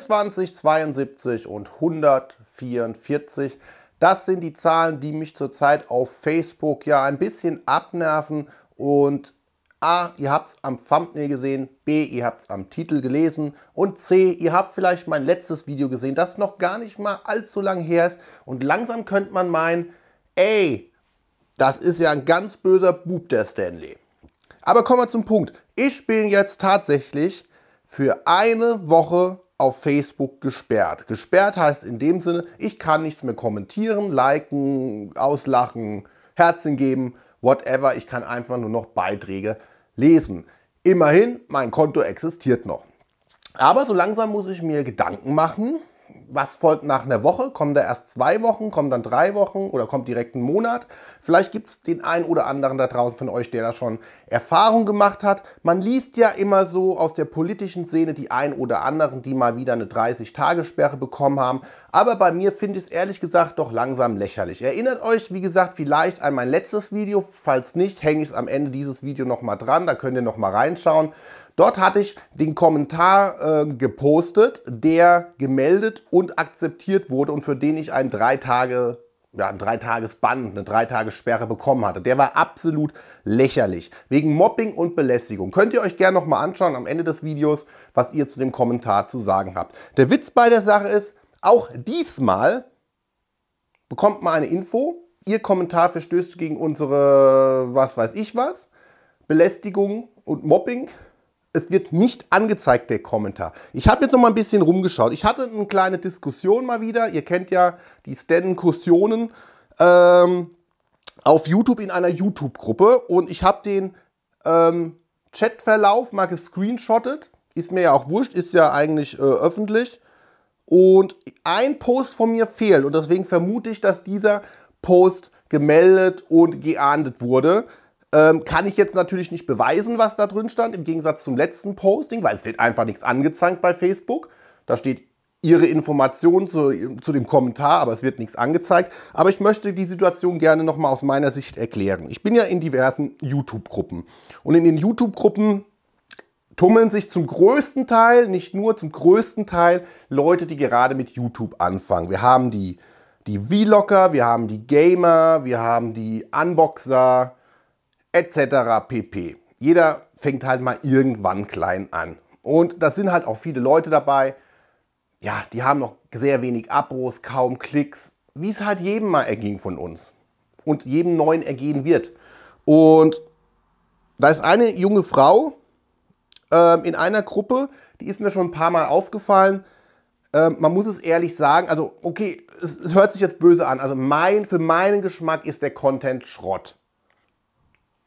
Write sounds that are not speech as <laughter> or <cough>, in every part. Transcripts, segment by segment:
22, 72 und 144. Das sind die Zahlen, die mich zurzeit auf Facebook ja ein bisschen abnerven und A, ihr habt es am Thumbnail gesehen, B, ihr habt es am Titel gelesen und C, ihr habt vielleicht mein letztes Video gesehen, das noch gar nicht mal allzu lang her ist und langsam könnte man meinen, ey, das ist ja ein ganz böser Bub, der Stanley. Aber kommen wir zum Punkt. Ich bin jetzt tatsächlich für eine Woche auf Facebook gesperrt. Gesperrt heißt in dem Sinne, ich kann nichts mehr kommentieren, liken, auslachen, Herzen geben, whatever. Ich kann einfach nur noch Beiträge lesen. Immerhin, mein Konto existiert noch. Aber so langsam muss ich mir Gedanken machen, was folgt nach einer Woche? Kommen da erst zwei Wochen, kommen dann drei Wochen oder kommt direkt ein Monat? Vielleicht gibt es den einen oder anderen da draußen von euch, der da schon Erfahrung gemacht hat. Man liest ja immer so aus der politischen Szene die einen oder anderen, die mal wieder eine 30-Tage-Sperre bekommen haben. Aber bei mir finde ich es ehrlich gesagt doch langsam lächerlich. Erinnert euch, wie gesagt, vielleicht an mein letztes Video. Falls nicht, hänge ich es am Ende dieses Videos nochmal dran. Da könnt ihr nochmal reinschauen. Dort hatte ich den Kommentar äh, gepostet, der gemeldet und akzeptiert wurde und für den ich einen drei Tage ja, ein Dreitages-Bann, eine Dreitagessperre bekommen hatte. Der war absolut lächerlich. Wegen Mobbing und Belästigung. Könnt ihr euch gerne nochmal anschauen am Ende des Videos, was ihr zu dem Kommentar zu sagen habt. Der Witz bei der Sache ist, auch diesmal bekommt man eine Info. Ihr Kommentar verstößt gegen unsere, was weiß ich was, Belästigung und Mobbing es wird nicht angezeigt, der Kommentar. Ich habe jetzt noch mal ein bisschen rumgeschaut. Ich hatte eine kleine Diskussion mal wieder. Ihr kennt ja die Stan-Kursionen ähm, auf YouTube in einer YouTube-Gruppe. Und ich habe den ähm, Chatverlauf mal gescreenshottet. Ist mir ja auch wurscht, ist ja eigentlich äh, öffentlich. Und ein Post von mir fehlt. Und deswegen vermute ich, dass dieser Post gemeldet und geahndet wurde. Ähm, kann ich jetzt natürlich nicht beweisen, was da drin stand, im Gegensatz zum letzten Posting, weil es wird einfach nichts angezeigt bei Facebook. Da steht Ihre Information zu, zu dem Kommentar, aber es wird nichts angezeigt. Aber ich möchte die Situation gerne nochmal aus meiner Sicht erklären. Ich bin ja in diversen YouTube-Gruppen. Und in den YouTube-Gruppen tummeln sich zum größten Teil, nicht nur zum größten Teil, Leute, die gerade mit YouTube anfangen. Wir haben die, die Vlogger, wir haben die Gamer, wir haben die Unboxer, etc. pp. Jeder fängt halt mal irgendwann klein an. Und da sind halt auch viele Leute dabei, ja, die haben noch sehr wenig Abos, kaum Klicks, wie es halt jedem mal erging von uns und jedem neuen ergehen wird. Und da ist eine junge Frau ähm, in einer Gruppe, die ist mir schon ein paar Mal aufgefallen. Ähm, man muss es ehrlich sagen, also okay, es, es hört sich jetzt böse an. Also mein, für meinen Geschmack ist der Content Schrott.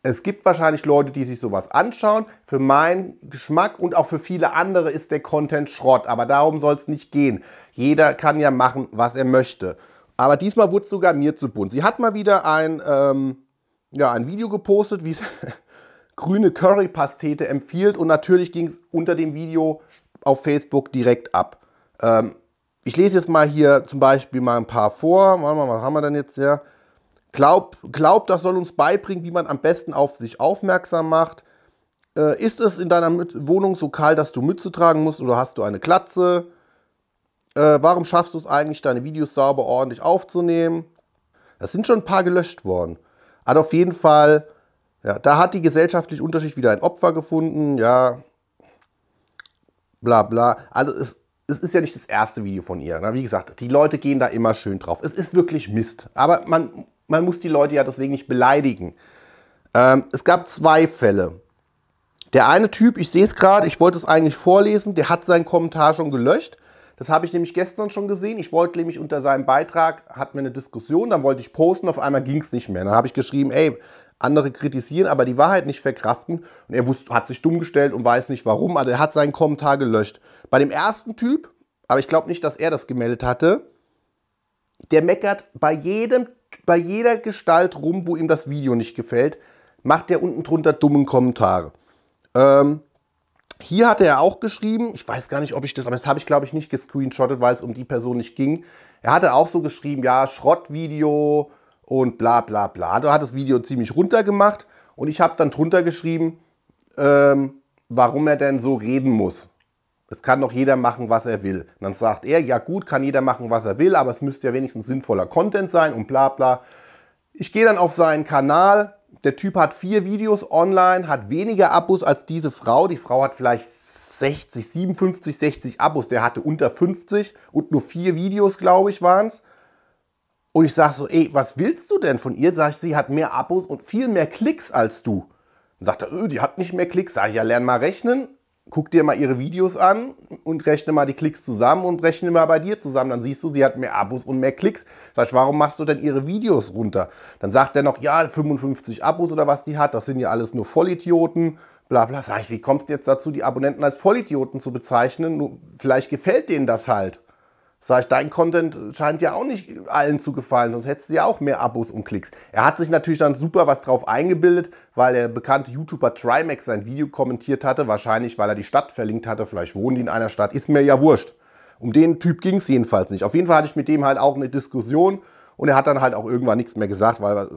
Es gibt wahrscheinlich Leute, die sich sowas anschauen. Für meinen Geschmack und auch für viele andere ist der Content Schrott. Aber darum soll es nicht gehen. Jeder kann ja machen, was er möchte. Aber diesmal wurde es sogar mir zu bunt. Sie hat mal wieder ein, ähm, ja, ein Video gepostet, wie sie <laughs> grüne Currypastete empfiehlt. Und natürlich ging es unter dem Video auf Facebook direkt ab. Ähm, ich lese jetzt mal hier zum Beispiel mal ein paar vor. Warte mal, Was haben wir denn jetzt hier? Glaubt, glaub, das soll uns beibringen, wie man am besten auf sich aufmerksam macht. Äh, ist es in deiner Wohnung so kalt, dass du Mütze tragen musst oder hast du eine Klatze? Äh, warum schaffst du es eigentlich, deine Videos sauber ordentlich aufzunehmen? Es sind schon ein paar gelöscht worden. Hat auf jeden Fall, ja, da hat die gesellschaftliche Unterschicht wieder ein Opfer gefunden, ja. Bla bla. Also es, es ist ja nicht das erste Video von ihr. Ne? Wie gesagt, die Leute gehen da immer schön drauf. Es ist wirklich Mist. Aber man man muss die Leute ja deswegen nicht beleidigen. Ähm, es gab zwei Fälle. Der eine Typ, ich sehe es gerade, ich wollte es eigentlich vorlesen, der hat seinen Kommentar schon gelöscht. Das habe ich nämlich gestern schon gesehen. Ich wollte nämlich unter seinem Beitrag, hatten wir eine Diskussion, dann wollte ich posten, auf einmal ging es nicht mehr. Dann habe ich geschrieben, ey, andere kritisieren, aber die Wahrheit nicht verkraften. Und er wusste, hat sich dumm gestellt und weiß nicht warum. Also er hat seinen Kommentar gelöscht. Bei dem ersten Typ, aber ich glaube nicht, dass er das gemeldet hatte, der meckert bei jedem bei jeder Gestalt rum, wo ihm das Video nicht gefällt, macht er unten drunter dummen Kommentare. Ähm, hier hatte er auch geschrieben, ich weiß gar nicht, ob ich das, aber das habe ich glaube ich nicht gescreenshottet, weil es um die Person nicht ging. Er hatte auch so geschrieben, ja, Schrottvideo und bla bla bla. Da also hat das Video ziemlich runtergemacht und ich habe dann drunter geschrieben, ähm, warum er denn so reden muss es kann doch jeder machen, was er will. Und dann sagt er, ja gut, kann jeder machen, was er will, aber es müsste ja wenigstens sinnvoller Content sein und bla bla. Ich gehe dann auf seinen Kanal. Der Typ hat vier Videos online, hat weniger Abos als diese Frau. Die Frau hat vielleicht 60, 57, 60 Abos. Der hatte unter 50 und nur vier Videos, glaube ich, waren es. Und ich sage so, ey, was willst du denn von ihr? Sag ich, sie hat mehr Abos und viel mehr Klicks als du. Dann sagt er, öh, die hat nicht mehr Klicks. Sag ich, ja, lern mal rechnen guck dir mal ihre Videos an und rechne mal die Klicks zusammen und rechne mal bei dir zusammen. Dann siehst du, sie hat mehr Abos und mehr Klicks. Sagst, warum machst du denn ihre Videos runter? Dann sagt er noch, ja, 55 Abos oder was die hat, das sind ja alles nur Vollidioten. Blabla, bla. sag ich, wie kommst du jetzt dazu, die Abonnenten als Vollidioten zu bezeichnen? vielleicht gefällt denen das halt. Sag ich, dein Content scheint ja auch nicht allen zu gefallen, sonst hättest du ja auch mehr Abos und Klicks. Er hat sich natürlich dann super was drauf eingebildet, weil der bekannte YouTuber Trimax sein Video kommentiert hatte, wahrscheinlich weil er die Stadt verlinkt hatte, vielleicht wohnen die in einer Stadt, ist mir ja wurscht. Um den Typ ging es jedenfalls nicht. Auf jeden Fall hatte ich mit dem halt auch eine Diskussion und er hat dann halt auch irgendwann nichts mehr gesagt, weil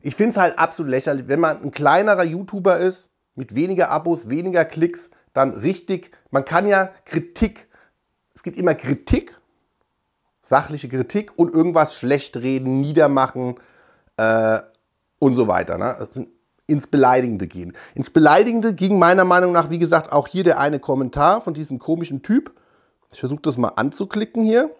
ich finde es halt absolut lächerlich, wenn man ein kleinerer YouTuber ist, mit weniger Abos, weniger Klicks, dann richtig, man kann ja Kritik, es gibt immer Kritik sachliche Kritik und irgendwas schlecht reden, niedermachen äh, und so weiter. Ne? Das sind ins Beleidigende gehen. Ins Beleidigende ging meiner Meinung nach, wie gesagt, auch hier der eine Kommentar von diesem komischen Typ. Ich versuche das mal anzuklicken hier.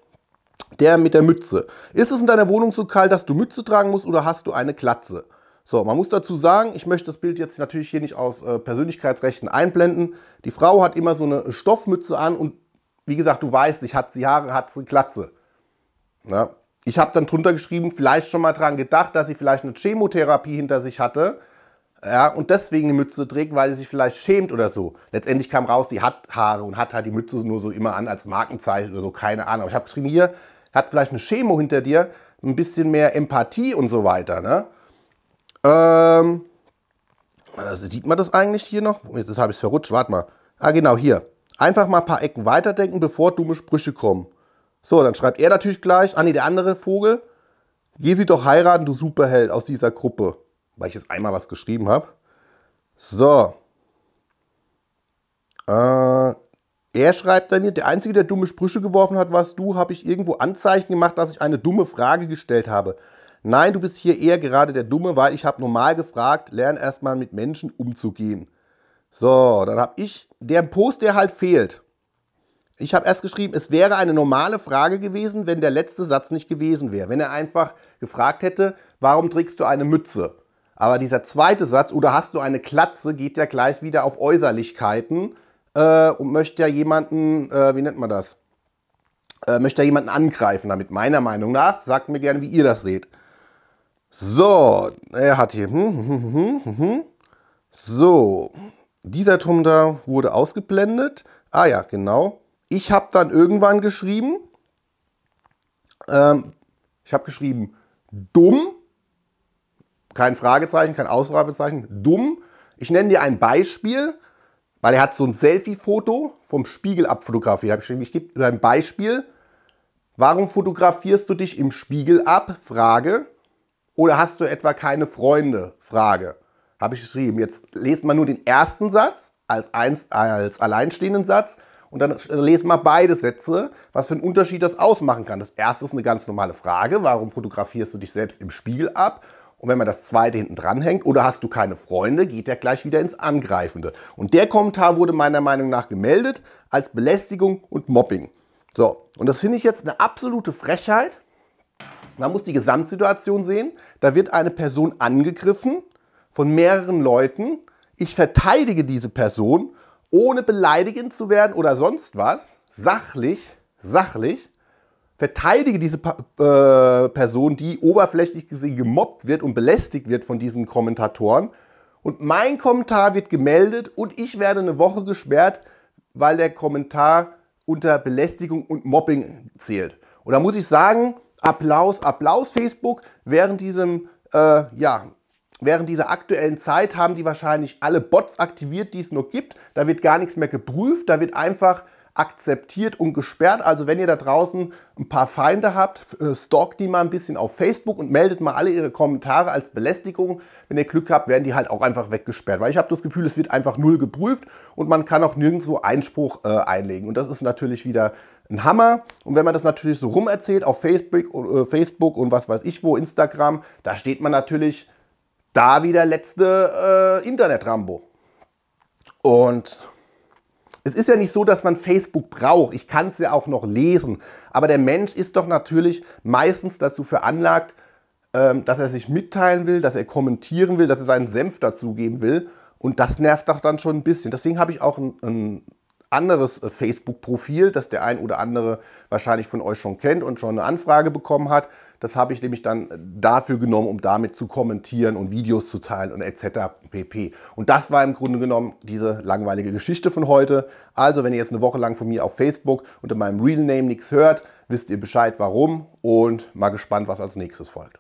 Der mit der Mütze. Ist es in deiner Wohnung so kalt, dass du Mütze tragen musst oder hast du eine Klatze? So, man muss dazu sagen, ich möchte das Bild jetzt natürlich hier nicht aus äh, Persönlichkeitsrechten einblenden. Die Frau hat immer so eine Stoffmütze an und wie gesagt, du weißt, ich hat sie Haare, hat sie Glatze. Ja. Ich habe dann drunter geschrieben, vielleicht schon mal daran gedacht, dass sie vielleicht eine Chemotherapie hinter sich hatte ja, und deswegen eine Mütze trägt, weil sie sich vielleicht schämt oder so. Letztendlich kam raus, sie hat Haare und hat halt die Mütze nur so immer an als Markenzeichen oder so, keine Ahnung. Aber ich habe geschrieben, hier hat vielleicht eine Chemo hinter dir, ein bisschen mehr Empathie und so weiter. Ne? Ähm, also sieht man das eigentlich hier noch? Oh, jetzt habe ich es verrutscht, warte mal. Ah, genau, hier. Einfach mal ein paar Ecken weiterdenken, bevor dumme Sprüche kommen. So, dann schreibt er natürlich gleich, ah nee, der andere Vogel, geh sie doch heiraten, du Superheld aus dieser Gruppe. Weil ich jetzt einmal was geschrieben habe. So. Äh, er schreibt dann hier, der Einzige, der dumme Sprüche geworfen hat, warst du, habe ich irgendwo Anzeichen gemacht, dass ich eine dumme Frage gestellt habe. Nein, du bist hier eher gerade der Dumme, weil ich habe normal gefragt, lern erstmal mit Menschen umzugehen. So, dann habe ich, der Post, der halt fehlt, ich habe erst geschrieben, es wäre eine normale Frage gewesen, wenn der letzte Satz nicht gewesen wäre. Wenn er einfach gefragt hätte, warum trägst du eine Mütze? Aber dieser zweite Satz, oder hast du eine Klatze, geht ja gleich wieder auf Äußerlichkeiten äh, und möchte ja jemanden, äh, wie nennt man das? Äh, möchte ja jemanden angreifen damit, meiner Meinung nach. Sagt mir gerne, wie ihr das seht. So, er hat hier. Hm, hm, hm, so, dieser Turm da wurde ausgeblendet. Ah ja, genau ich habe dann irgendwann geschrieben, ähm, ich habe geschrieben, dumm, kein Fragezeichen, kein Ausrufezeichen, dumm. Ich nenne dir ein Beispiel, weil er hat so ein Selfie-Foto vom Spiegel abfotografiert. ich ich gebe dir ein Beispiel. Warum fotografierst du dich im Spiegel ab? Frage. Oder hast du etwa keine Freunde? Frage. Habe ich geschrieben. Jetzt lest man nur den ersten Satz als, eins, als alleinstehenden Satz und dann lese mal beide Sätze, was für einen Unterschied das ausmachen kann. Das erste ist eine ganz normale Frage, warum fotografierst du dich selbst im Spiegel ab? Und wenn man das zweite hinten dranhängt, oder hast du keine Freunde, geht der gleich wieder ins Angreifende. Und der Kommentar wurde meiner Meinung nach gemeldet als Belästigung und Mobbing. So, und das finde ich jetzt eine absolute Frechheit. Man muss die Gesamtsituation sehen. Da wird eine Person angegriffen von mehreren Leuten. Ich verteidige diese Person ohne beleidigend zu werden oder sonst was, sachlich, sachlich, verteidige diese äh, Person, die oberflächlich gesehen gemobbt wird und belästigt wird von diesen Kommentatoren. Und mein Kommentar wird gemeldet und ich werde eine Woche gesperrt, weil der Kommentar unter Belästigung und Mobbing zählt. Und da muss ich sagen, Applaus, Applaus Facebook, während diesem äh, ja, Während dieser aktuellen Zeit haben die wahrscheinlich alle Bots aktiviert, die es nur gibt. Da wird gar nichts mehr geprüft, da wird einfach akzeptiert und gesperrt. Also wenn ihr da draußen ein paar Feinde habt, äh, stalkt die mal ein bisschen auf Facebook und meldet mal alle ihre Kommentare als Belästigung. Wenn ihr Glück habt, werden die halt auch einfach weggesperrt. Weil ich habe das Gefühl, es wird einfach null geprüft und man kann auch nirgendwo Einspruch äh, einlegen. Und das ist natürlich wieder ein Hammer. Und wenn man das natürlich so rumerzählt auf Facebook, äh, Facebook und was weiß ich wo, Instagram, da steht man natürlich da wie der letzte äh, Internet-Rambo. Und es ist ja nicht so, dass man Facebook braucht. Ich kann es ja auch noch lesen. Aber der Mensch ist doch natürlich meistens dazu veranlagt, ähm, dass er sich mitteilen will, dass er kommentieren will, dass er seinen Senf dazugeben will. Und das nervt doch dann schon ein bisschen. Deswegen habe ich auch ein, ein anderes äh, Facebook-Profil, das der ein oder andere wahrscheinlich von euch schon kennt und schon eine Anfrage bekommen hat. Das habe ich nämlich dann äh, dafür genommen, um damit zu kommentieren und Videos zu teilen und etc. pp. Und das war im Grunde genommen diese langweilige Geschichte von heute. Also, wenn ihr jetzt eine Woche lang von mir auf Facebook unter meinem Real Name nichts hört, wisst ihr Bescheid warum und mal gespannt, was als nächstes folgt.